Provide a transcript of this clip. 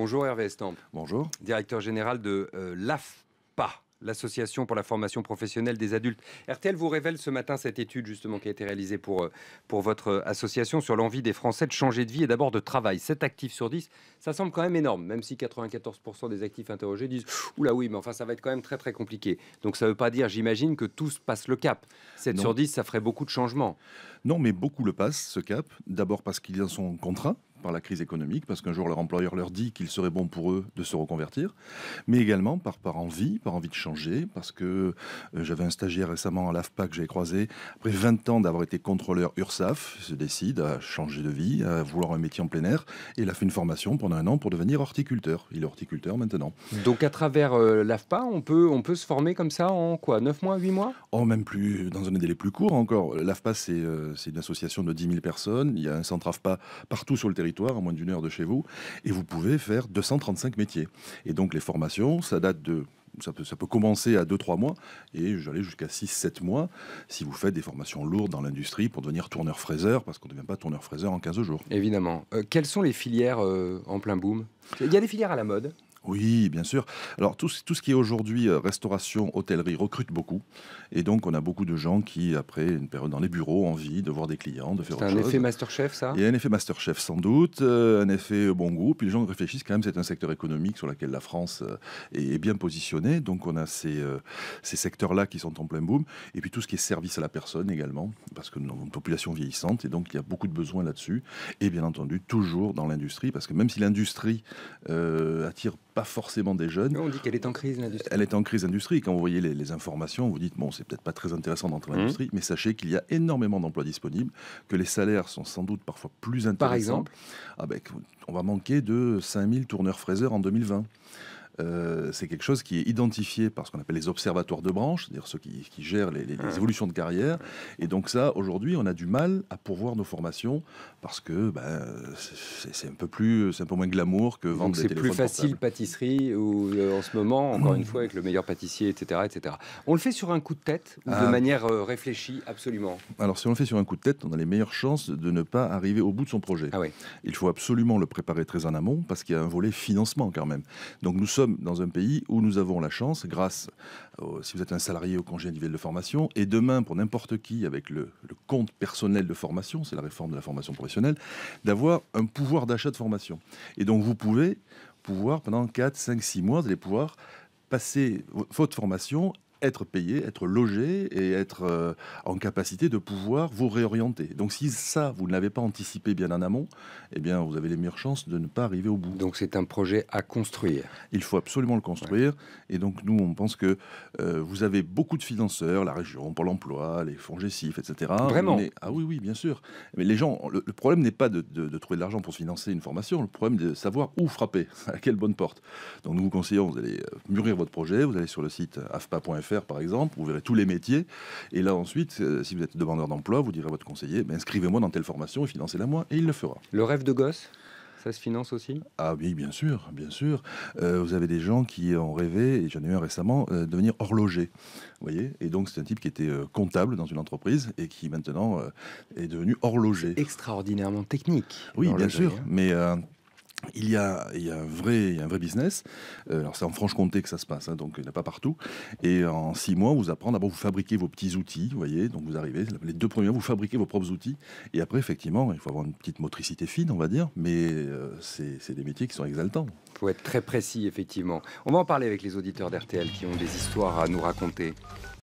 Bonjour Hervé Estampe. Bonjour. Directeur général de euh, l'AFPA, l'Association pour la formation professionnelle des adultes. RTL vous révèle ce matin cette étude justement qui a été réalisée pour, euh, pour votre euh, association sur l'envie des Français de changer de vie et d'abord de travail. 7 actifs sur 10, ça semble quand même énorme, même si 94% des actifs interrogés disent « Oula oui, mais enfin ça va être quand même très très compliqué ». Donc ça ne veut pas dire, j'imagine, que tous passent le cap. 7 sur 10, ça ferait beaucoup de changements. Non, mais beaucoup le passent, ce cap. D'abord parce qu'ils en son contrat par la crise économique, parce qu'un jour leur employeur leur dit qu'il serait bon pour eux de se reconvertir, mais également par, par envie, par envie de changer, parce que euh, j'avais un stagiaire récemment à l'AFPA que j'ai croisé, après 20 ans d'avoir été contrôleur URSAF, il se décide à changer de vie, à vouloir un métier en plein air, et il a fait une formation pendant un an pour devenir horticulteur. Il est horticulteur maintenant. Donc à travers euh, l'AFPA, on peut, on peut se former comme ça en quoi 9 mois, 8 mois En oh, même plus, dans un délai plus court encore. L'AFPA, euh, c'est une association de 10 000 personnes, il y a un centre AFPA partout sur le territoire en à moins d'une heure de chez vous, et vous pouvez faire 235 métiers. Et donc les formations, ça date de ça peut, ça peut, commencer à 2-3 mois et j'allais jusqu'à 6-7 mois si vous faites des formations lourdes dans l'industrie pour devenir tourneur-fraiseur, parce qu'on ne devient pas tourneur-fraiseur en 15 jours. Évidemment. Euh, quelles sont les filières euh, en plein boom Il y a des filières à la mode oui, bien sûr. Alors tout, ce qui est aujourd'hui euh, restauration, hôtellerie recrute beaucoup. Et donc on a beaucoup de gens qui, après une période dans les bureaux, ont envie de voir des clients, de faire autre chose. C'est un effet Masterchef, ça Il y a un effet Masterchef sans doute, euh, un effet bon goût. Puis les gens réfléchissent quand même, c'est un secteur économique sur lequel la France euh, est, bien positionnée. Donc on a ces, ces secteurs-là qui sont en plein boom. Et puis tout ce qui est service à la personne également, parce que nous avons une population vieillissante et donc il y a beaucoup de besoins là-dessus. Et bien entendu, toujours dans l'industrie, parce que même si l'industrie attire pas forcément des jeunes. On dit qu'elle est en crise, l'industrie. Elle est en crise industrielle. Quand vous voyez les, informations, vous dites, bon, c'est peut-être pas très intéressant d'entrer dans mmh. l'industrie, mais sachez qu'il y a énormément d'emplois disponibles, que les salaires sont sans doute parfois plus intéressants. Par exemple ah ben, On va manquer de 5000 tourneurs fraiseurs en 2020. Euh, c'est quelque chose qui est identifié par ce qu'on appelle les observatoires de branche, c'est-à-dire ceux qui, gèrent les, mmh. évolutions de carrière. Et donc ça, aujourd'hui, on a du mal à pourvoir nos formations parce que ben, c'est un peu plus, c'est un peu moins glamour que vendre des téléphones C'est plus facile pâtisserie ou euh, en ce moment, encore une mmh. fois, avec le meilleur pâtissier, etc., etc. On le fait sur un coup de tête ou de ah. manière euh, réfléchie, absolument. Alors si on le fait sur un coup de tête, on a les meilleures chances de ne pas arriver au bout de son projet. Ah Il faut absolument le préparer très en amont parce qu'il y a un volet financement quand même. Donc nous sommes dans un pays où nous avons la chance, grâce, euh, si vous êtes un salarié au congé individuel de formation, et demain pour n'importe qui avec le, le, compte personnel de formation, c'est la réforme de la formation professionnelle, d'avoir un pouvoir d'achat de formation. Et donc vous pouvez pouvoir, pendant 4, 5, 6 mois, vous allez pouvoir passer votre formation être payé, être logé et être euh, en capacité de pouvoir vous réorienter. Donc si ça, vous ne l'avez pas anticipé bien en amont, eh bien vous avez les meilleures chances de ne pas arriver au bout. Donc c'est un projet à construire. Il faut absolument le construire. Et donc nous, on pense que euh, vous avez beaucoup de financeurs, la région, Pôle emploi, les fonds GESIF, etc. Vraiment Ah oui, oui, bien sûr. Mais les gens, le, problème n'est pas de, trouver de l'argent pour se financer une formation, le problème est de savoir où frapper, à quelle bonne porte. Donc nous vous conseillons, vous allez euh, mûrir votre projet, vous allez sur le site afpa.fr par exemple, vous verrez tous les métiers. Et là, ensuite, euh, si vous êtes demandeur d'emploi, vous direz à votre conseiller ben, inscrivez-moi dans telle formation et financez-la moi. Et il le fera. Le rêve de gosse ça se finance aussi Ah oui, bien sûr, bien sûr. Euh, vous avez des gens qui ont rêvé, et j'en ai eu un récemment, euh, devenir horloger. Vous voyez Et donc, c'est un type qui était comptable dans une entreprise et qui maintenant est devenu horloger. Extraordinairement technique. Oui, bien sûr. Hein. Mais il y a, un, vrai, un vrai business. Euh, alors, c'est en Franche-Comté que ça se passe, hein, donc il n'y en a pas partout. Et en six mois, vous apprendre. d'abord, vous fabriquez vos petits outils, vous voyez, donc vous arrivez, les deux premiers, vous fabriquez vos propres outils. Et après, effectivement, il faut avoir une petite motricité fine, on va dire, mais euh, c'est des métiers qui sont exaltants. Il faut être très précis, effectivement. On va en parler avec les auditeurs d'RTL qui ont des histoires à nous raconter.